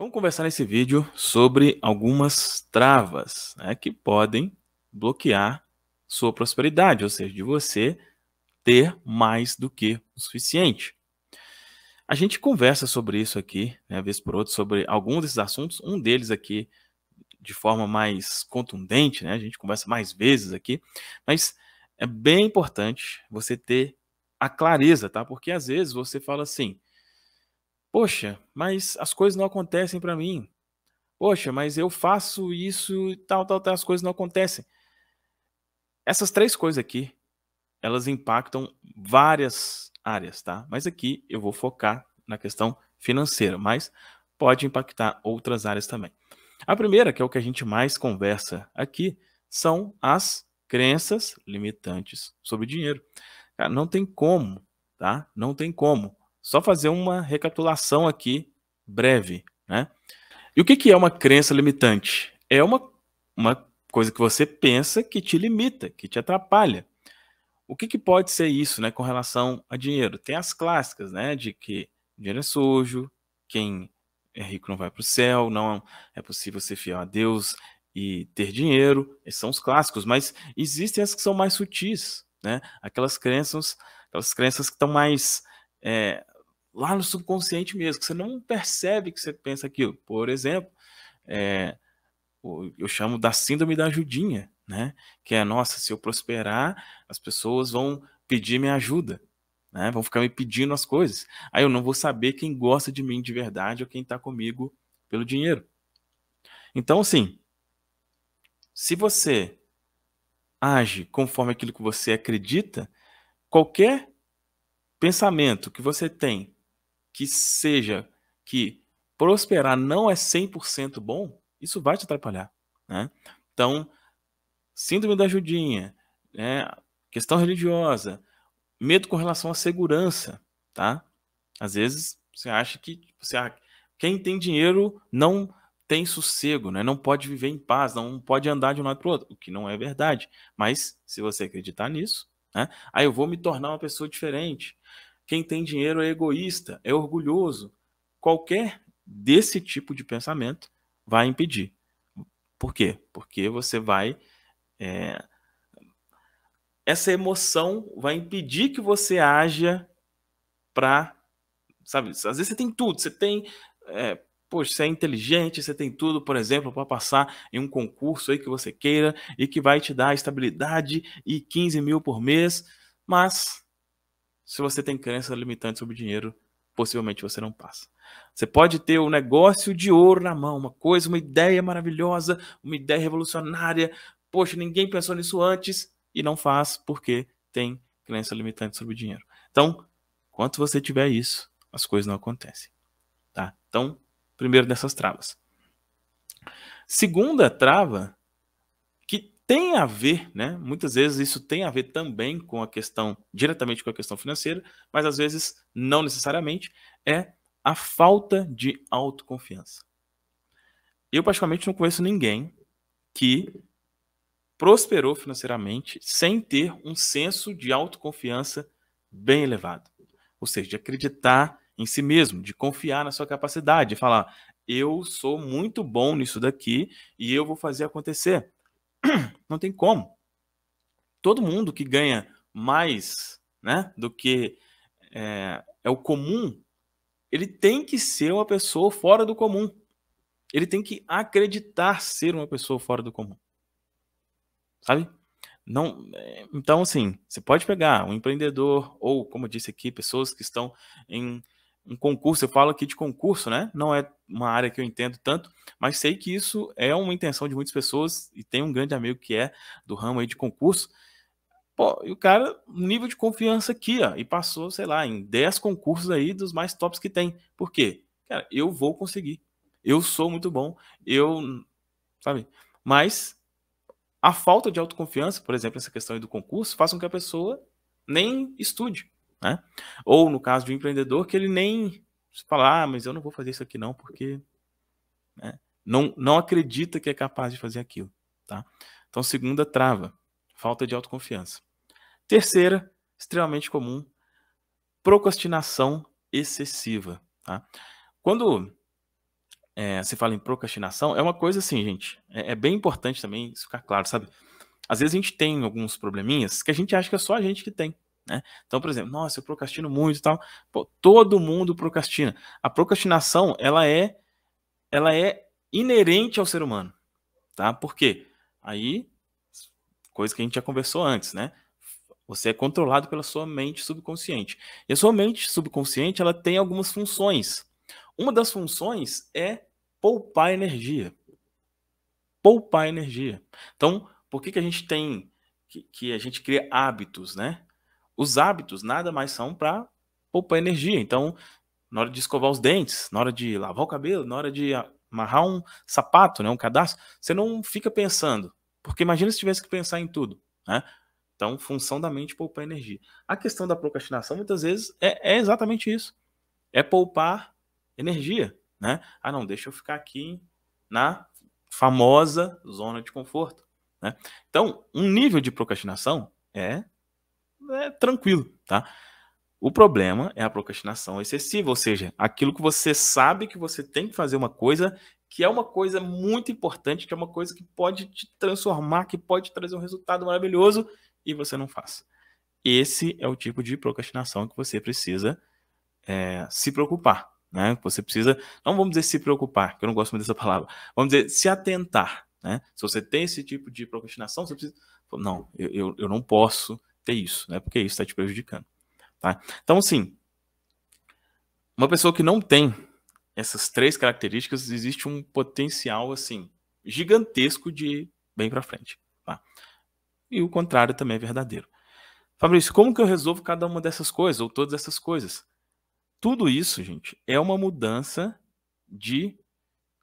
Vamos conversar nesse vídeo sobre algumas travas né, que podem bloquear sua prosperidade, ou seja, de você ter mais do que o suficiente. A gente conversa sobre isso aqui, né, vez por outra, sobre alguns desses assuntos, um deles aqui de forma mais contundente, né, a gente conversa mais vezes aqui, mas é bem importante você ter a clareza, tá? Porque às vezes você fala assim, Poxa, mas as coisas não acontecem para mim. Poxa, mas eu faço isso e tal, tal, tal, as coisas não acontecem. Essas três coisas aqui, elas impactam várias áreas, tá? Mas aqui eu vou focar na questão financeira, mas pode impactar outras áreas também. A primeira, que é o que a gente mais conversa aqui, são as crenças limitantes sobre dinheiro. Cara, não tem como, tá? Não tem como só fazer uma recapitulação aqui breve, né? E o que, que é uma crença limitante? É uma, uma coisa que você pensa que te limita, que te atrapalha. O que, que pode ser isso, né, com relação a dinheiro? Tem as clássicas, né, de que dinheiro é sujo, quem é rico não vai para o céu, não é possível ser fiel a Deus e ter dinheiro. Esses são os clássicos, mas existem as que são mais sutis, né? Aquelas crenças, aquelas crenças que estão mais é, lá no subconsciente mesmo, que você não percebe que você pensa aquilo. Por exemplo, é, eu chamo da síndrome da ajudinha, né? Que é, nossa, se eu prosperar, as pessoas vão pedir minha ajuda, né? Vão ficar me pedindo as coisas. Aí eu não vou saber quem gosta de mim de verdade ou quem está comigo pelo dinheiro. Então, assim, se você age conforme aquilo que você acredita, qualquer pensamento que você tem que seja que prosperar não é 100% bom, isso vai te atrapalhar. Né? Então, síndrome da Judinha, né? questão religiosa, medo com relação à segurança. Tá? Às vezes você acha que você, ah, quem tem dinheiro não tem sossego, né? não pode viver em paz, não pode andar de um lado para o outro, o que não é verdade. Mas se você acreditar nisso, né? aí ah, eu vou me tornar uma pessoa diferente. Quem tem dinheiro é egoísta, é orgulhoso. Qualquer desse tipo de pensamento vai impedir. Por quê? Porque você vai. É... Essa emoção vai impedir que você haja para. Sabe, às vezes você tem tudo, você tem. É, poxa, você é inteligente, você tem tudo, por exemplo, para passar em um concurso aí que você queira e que vai te dar estabilidade e 15 mil por mês, mas se você tem crença limitante sobre dinheiro, possivelmente você não passa. Você pode ter um negócio de ouro na mão, uma coisa, uma ideia maravilhosa, uma ideia revolucionária. Poxa, ninguém pensou nisso antes e não faz porque tem crença limitante sobre dinheiro. Então, quanto você tiver isso, as coisas não acontecem. Tá? Então, primeiro dessas travas. Segunda trava tem a ver, né? Muitas vezes isso tem a ver também com a questão, diretamente com a questão financeira, mas às vezes não necessariamente, é a falta de autoconfiança. Eu, particularmente, não conheço ninguém que prosperou financeiramente sem ter um senso de autoconfiança bem elevado. Ou seja, de acreditar em si mesmo, de confiar na sua capacidade, de falar: eu sou muito bom nisso daqui e eu vou fazer acontecer. Não tem como. Todo mundo que ganha mais né, do que é, é o comum, ele tem que ser uma pessoa fora do comum. Ele tem que acreditar ser uma pessoa fora do comum. Sabe? Não, é, então, assim, você pode pegar um empreendedor ou, como eu disse aqui, pessoas que estão em um concurso, eu falo aqui de concurso, né? Não é uma área que eu entendo tanto, mas sei que isso é uma intenção de muitas pessoas e tem um grande amigo que é do ramo aí de concurso. Pô, e o cara, nível de confiança aqui, ó, e passou, sei lá, em 10 concursos aí dos mais tops que tem. Por quê? Cara, eu vou conseguir. Eu sou muito bom, eu, sabe? Mas a falta de autoconfiança, por exemplo, essa questão aí do concurso, faz com que a pessoa nem estude. Né? Ou no caso de um empreendedor que ele nem fala, ah, mas eu não vou fazer isso aqui não, porque né? não, não acredita que é capaz de fazer aquilo. Tá? Então, segunda trava, falta de autoconfiança. Terceira, extremamente comum, procrastinação excessiva. Tá? Quando é, se fala em procrastinação, é uma coisa assim, gente, é, é bem importante também isso ficar claro, sabe? Às vezes a gente tem alguns probleminhas que a gente acha que é só a gente que tem. Né? Então, por exemplo, nossa, eu procrastino muito e tal. Pô, todo mundo procrastina. A procrastinação, ela é ela é inerente ao ser humano, tá? Por quê? Aí, coisa que a gente já conversou antes, né? Você é controlado pela sua mente subconsciente. E a sua mente subconsciente, ela tem algumas funções. Uma das funções é poupar energia. Poupar energia. Então, por que, que a gente tem que, que a gente cria hábitos, né? Os hábitos nada mais são para poupar energia. Então, na hora de escovar os dentes, na hora de lavar o cabelo, na hora de amarrar um sapato, né, um cadastro, você não fica pensando. Porque imagina se tivesse que pensar em tudo. Né? Então, função da mente é poupar energia. A questão da procrastinação, muitas vezes, é, é exatamente isso. É poupar energia. Né? Ah, não, deixa eu ficar aqui na famosa zona de conforto. Né? Então, um nível de procrastinação é é tranquilo, tá? O problema é a procrastinação excessiva, ou seja, aquilo que você sabe que você tem que fazer uma coisa, que é uma coisa muito importante, que é uma coisa que pode te transformar, que pode trazer um resultado maravilhoso e você não faz. Esse é o tipo de procrastinação que você precisa é, se preocupar, né? Você precisa, não vamos dizer se preocupar, que eu não gosto muito dessa palavra, vamos dizer se atentar, né? Se você tem esse tipo de procrastinação, você precisa, não, eu, eu, eu não posso, isso, né? Porque isso está te prejudicando, tá? Então, assim, uma pessoa que não tem essas três características, existe um potencial, assim, gigantesco de bem para frente, tá? E o contrário também é verdadeiro. Fabrício, como que eu resolvo cada uma dessas coisas, ou todas essas coisas? Tudo isso, gente, é uma mudança de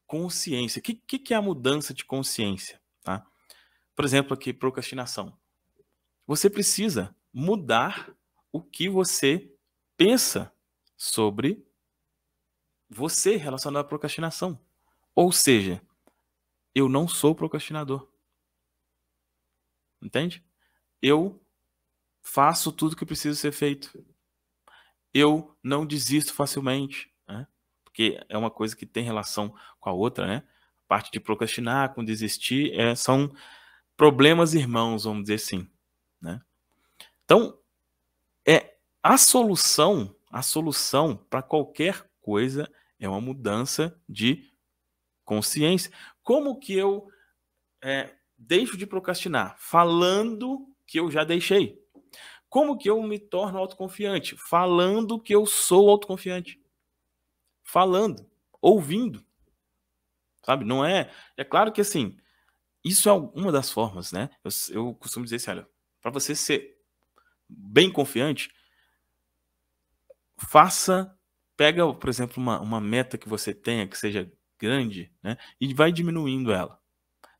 consciência. O que, que, que, é a mudança de consciência? Tá? Por exemplo, aqui, procrastinação. Você precisa mudar o que você pensa sobre você relacionado à procrastinação. Ou seja, eu não sou procrastinador. Entende? Eu faço tudo que precisa ser feito. Eu não desisto facilmente, né? porque é uma coisa que tem relação com a outra, né? A parte de procrastinar, com desistir, é, são problemas irmãos, vamos dizer assim. Né? Então, é a solução, a solução para qualquer coisa é uma mudança de consciência. Como que eu é, deixo de procrastinar? Falando que eu já deixei. Como que eu me torno autoconfiante? Falando que eu sou autoconfiante. Falando, ouvindo. Sabe? Não é. É claro que assim, isso é uma das formas, né? Eu, eu costumo dizer assim: olha, para você ser bem confiante, faça, pega, por exemplo, uma, uma meta que você tenha que seja grande, né? E vai diminuindo ela.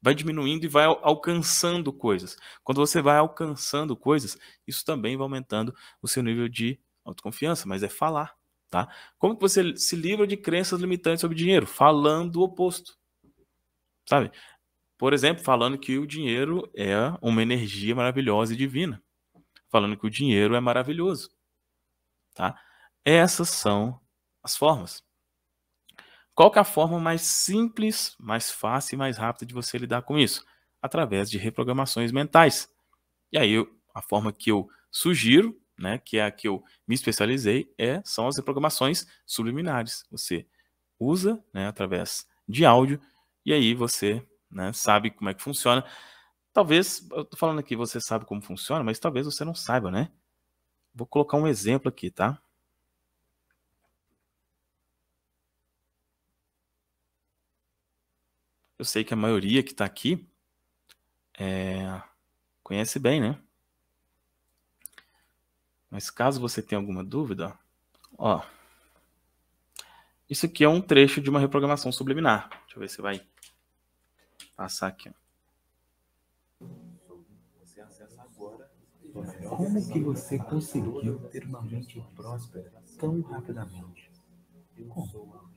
Vai diminuindo e vai alcançando coisas. Quando você vai alcançando coisas, isso também vai aumentando o seu nível de autoconfiança, mas é falar, tá? Como que você se livra de crenças limitantes sobre dinheiro? Falando o oposto. Sabe? Por exemplo, falando que o dinheiro é uma energia maravilhosa e divina. Falando que o dinheiro é maravilhoso. Tá? Essas são as formas. Qual é a forma mais simples, mais fácil e mais rápida de você lidar com isso? Através de reprogramações mentais. E aí, a forma que eu sugiro, né, que é a que eu me especializei, é, são as reprogramações subliminares. Você usa né, através de áudio e aí você né? Sabe como é que funciona. Talvez, eu tô falando aqui, você sabe como funciona, mas talvez você não saiba, né? Vou colocar um exemplo aqui, tá? Eu sei que a maioria que está aqui é, conhece bem, né? Mas caso você tenha alguma dúvida, ó, isso aqui é um trecho de uma reprogramação subliminar. Deixa eu ver se vai passar aqui. Como que você conseguiu ter uma mente próspera tão rapidamente? Como?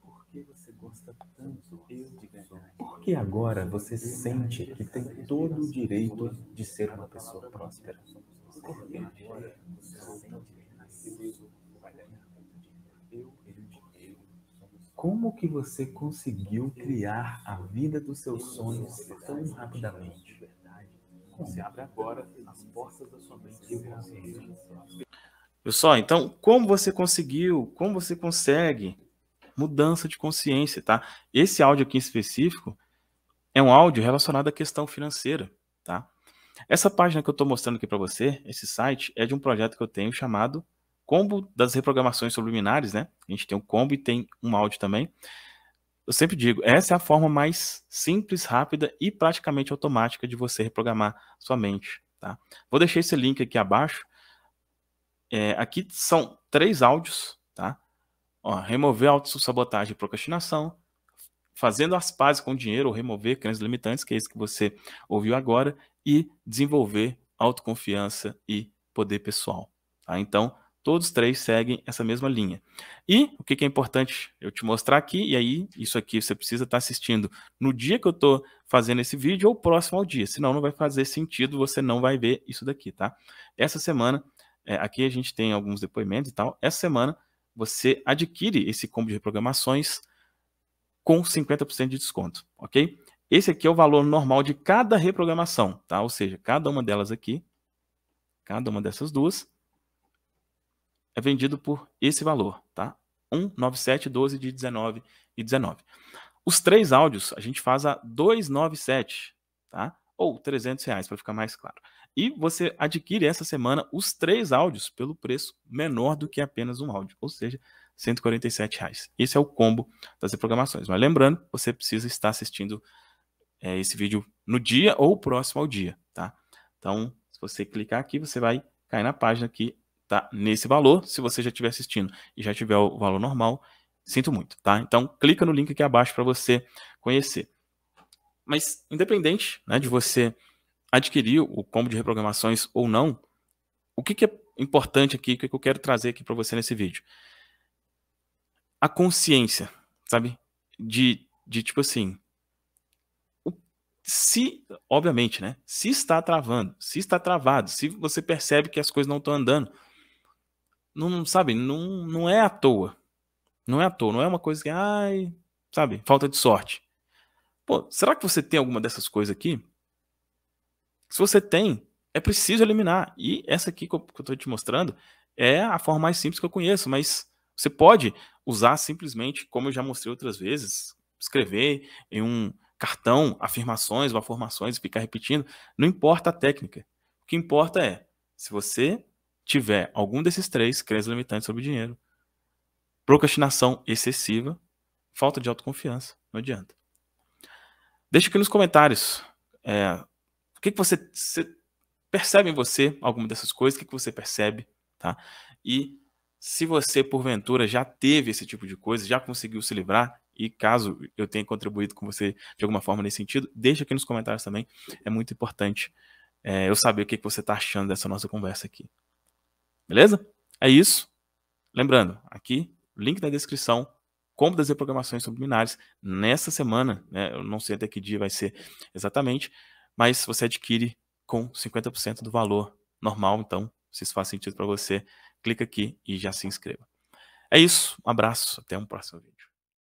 Por que você gosta tanto tipo Por que agora você sente que tem todo o direito de ser uma pessoa próspera? Por que agora é, você sente que nasceu? Eu como que você conseguiu criar a vida dos seus sonhos tão rapidamente? Você abre agora as portas da sua mente e Pessoal, então, como você conseguiu? Como você consegue? Mudança de consciência, tá? Esse áudio aqui em específico é um áudio relacionado à questão financeira, tá? Essa página que eu estou mostrando aqui para você, esse site, é de um projeto que eu tenho chamado combo das reprogramações subliminares, né? A gente tem um combo e tem um áudio também. Eu sempre digo, essa é a forma mais simples, rápida e praticamente automática de você reprogramar sua mente, tá? Vou deixar esse link aqui abaixo. É, aqui são três áudios, tá? Ó, remover autossabotagem e procrastinação, fazendo as pazes com dinheiro, ou remover crenças limitantes, que é isso que você ouviu agora, e desenvolver autoconfiança e poder pessoal. Tá? Então, Todos três seguem essa mesma linha. E o que, que é importante eu te mostrar aqui, e aí isso aqui você precisa estar tá assistindo no dia que eu estou fazendo esse vídeo ou próximo ao dia, senão não vai fazer sentido, você não vai ver isso daqui, tá? Essa semana, é, aqui a gente tem alguns depoimentos e tal, essa semana você adquire esse combo de reprogramações com 50% de desconto, ok? Esse aqui é o valor normal de cada reprogramação, tá? Ou seja, cada uma delas aqui, cada uma dessas duas, é vendido por esse valor, tá? 197, 12 de 19 e 19. Os três áudios a gente faz a 297, tá? Ou 300 reais, para ficar mais claro. E você adquire essa semana os três áudios pelo preço menor do que apenas um áudio, ou seja, 147 reais. Esse é o combo das reprogramações. Mas lembrando, você precisa estar assistindo é, esse vídeo no dia ou próximo ao dia, tá? Então, se você clicar aqui, você vai cair na página que tá nesse valor. Se você já estiver assistindo e já tiver o valor normal, sinto muito, tá? Então clica no link aqui abaixo para você conhecer. Mas independente né, de você adquirir o combo de reprogramações ou não, o que, que é importante aqui, o que, que eu quero trazer aqui para você nesse vídeo? A consciência, sabe? De, de tipo assim, se, obviamente, né? Se está travando, se está travado, se você percebe que as coisas não estão andando, não sabe, não, não é à toa. Não é à toa, não é uma coisa que, ai, sabe, falta de sorte. Pô, será que você tem alguma dessas coisas aqui? Se você tem, é preciso eliminar. E essa aqui que eu estou te mostrando é a forma mais simples que eu conheço, mas você pode usar simplesmente, como eu já mostrei outras vezes, escrever em um cartão afirmações ou afirmações e ficar repetindo. Não importa a técnica. O que importa é se você tiver algum desses três, crenças limitantes sobre dinheiro, procrastinação excessiva, falta de autoconfiança, não adianta. Deixa aqui nos comentários é, o que, que você, percebe em você, alguma dessas coisas, o que, que você percebe, tá? E se você, porventura, já teve esse tipo de coisa, já conseguiu se livrar, e caso eu tenha contribuído com você de alguma forma nesse sentido, deixa aqui nos comentários também, é muito importante é, eu saber o que, que você está achando dessa nossa conversa aqui. Beleza? É isso. Lembrando, aqui, link na descrição, compra das reprogramações subliminares. Nessa semana, né, eu não sei até que dia vai ser exatamente, mas você adquire com 50% do valor normal. Então, se isso faz sentido para você, clica aqui e já se inscreva. É isso. Um abraço. Até um próximo vídeo.